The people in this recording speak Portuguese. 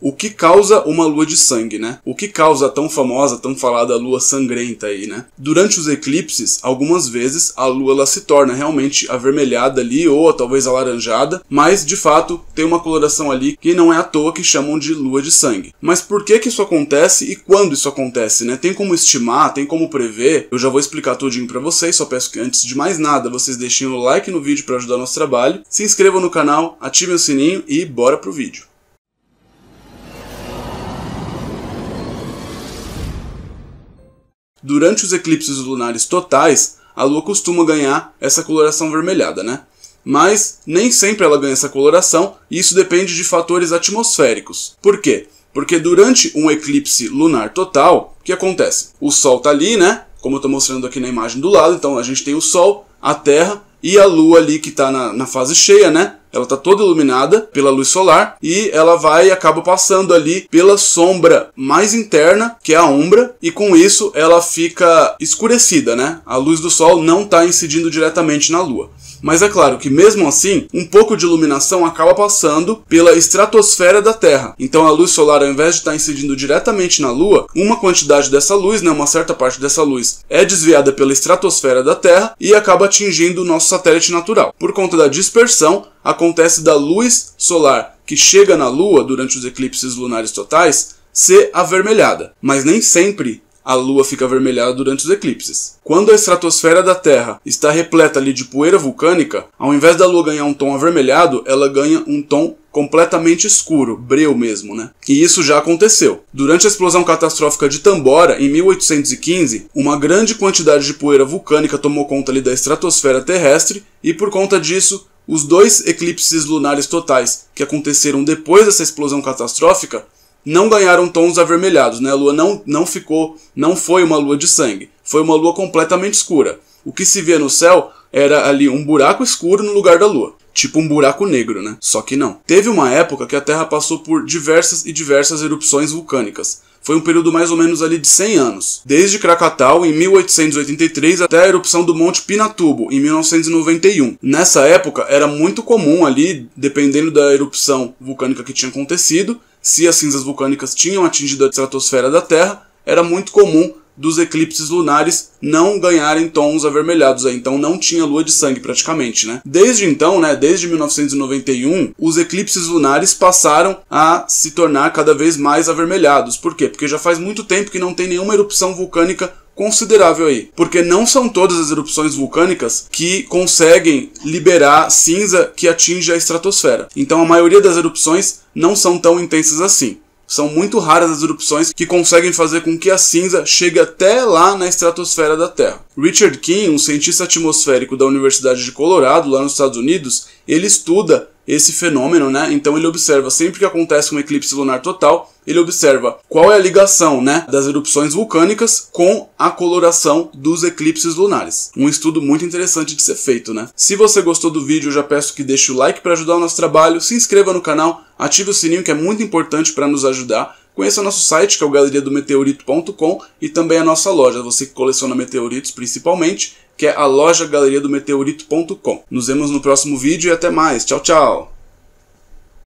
o que causa uma lua de sangue, né? O que causa a tão famosa, tão falada lua sangrenta aí, né? Durante os eclipses, algumas vezes a lua ela se torna realmente avermelhada ali ou talvez alaranjada, mas de fato tem uma coloração ali que não é à toa que chamam de lua de sangue. Mas por que que isso acontece e quando isso acontece, né? Tem como estimar, tem como prever? Eu já vou explicar tudinho para vocês, só peço que antes de mais nada vocês deixem o like no vídeo para ajudar nosso trabalho, se inscrevam no canal, ativem o sininho e bora pro vídeo. durante os eclipses lunares totais, a Lua costuma ganhar essa coloração vermelhada, né? Mas nem sempre ela ganha essa coloração, e isso depende de fatores atmosféricos. Por quê? Porque durante um eclipse lunar total, o que acontece? O Sol tá ali, né? Como eu tô mostrando aqui na imagem do lado, então a gente tem o Sol, a Terra e a Lua ali que está na, na fase cheia, né? ela está toda iluminada pela luz solar e ela vai e acaba passando ali pela sombra mais interna, que é a umbra, e com isso ela fica escurecida, né? A luz do sol não está incidindo diretamente na lua. Mas é claro que, mesmo assim, um pouco de iluminação acaba passando pela estratosfera da Terra. Então, a luz solar, ao invés de estar tá incidindo diretamente na Lua, uma quantidade dessa luz, né, uma certa parte dessa luz, é desviada pela estratosfera da Terra e acaba atingindo o nosso satélite natural. Por conta da dispersão, acontece da luz solar que chega na Lua durante os eclipses lunares totais ser avermelhada, mas nem sempre a Lua fica avermelhada durante os eclipses. Quando a estratosfera da Terra está repleta ali de poeira vulcânica, ao invés da Lua ganhar um tom avermelhado, ela ganha um tom completamente escuro, breu mesmo, né? E isso já aconteceu. Durante a explosão catastrófica de Tambora, em 1815, uma grande quantidade de poeira vulcânica tomou conta ali da estratosfera terrestre e por conta disso os dois eclipses lunares totais que aconteceram depois dessa explosão catastrófica não ganharam tons avermelhados, né? A lua não, não ficou, não foi uma lua de sangue, foi uma lua completamente escura. O que se via no céu era ali um buraco escuro no lugar da lua tipo um buraco negro, né? Só que não. Teve uma época que a Terra passou por diversas e diversas erupções vulcânicas. Foi um período mais ou menos ali de 100 anos, desde Krakatau em 1883 até a erupção do Monte Pinatubo em 1991. Nessa época era muito comum ali, dependendo da erupção vulcânica que tinha acontecido, se as cinzas vulcânicas tinham atingido a estratosfera da Terra, era muito comum dos eclipses lunares não ganharem tons avermelhados aí, então não tinha lua de sangue praticamente, né? Desde então, né, desde 1991, os eclipses lunares passaram a se tornar cada vez mais avermelhados. Por quê? Porque já faz muito tempo que não tem nenhuma erupção vulcânica considerável aí, porque não são todas as erupções vulcânicas que conseguem liberar cinza que atinge a estratosfera. Então a maioria das erupções não são tão intensas assim. São muito raras as erupções que conseguem fazer com que a cinza chegue até lá na estratosfera da Terra. Richard King, um cientista atmosférico da Universidade de Colorado, lá nos Estados Unidos, ele estuda esse fenômeno, né? Então ele observa sempre que acontece um eclipse lunar total, ele observa qual é a ligação, né, das erupções vulcânicas com a coloração dos eclipses lunares. Um estudo muito interessante de ser feito, né? Se você gostou do vídeo, já peço que deixe o like para ajudar o nosso trabalho, se inscreva no canal, ative o sininho que é muito importante para nos ajudar. Conheça nosso site, que é o galeriadometeorito.com, e também a nossa loja, você que coleciona meteoritos principalmente, que é a loja galeria do meteorito.com. Nos vemos no próximo vídeo e até mais. Tchau, tchau!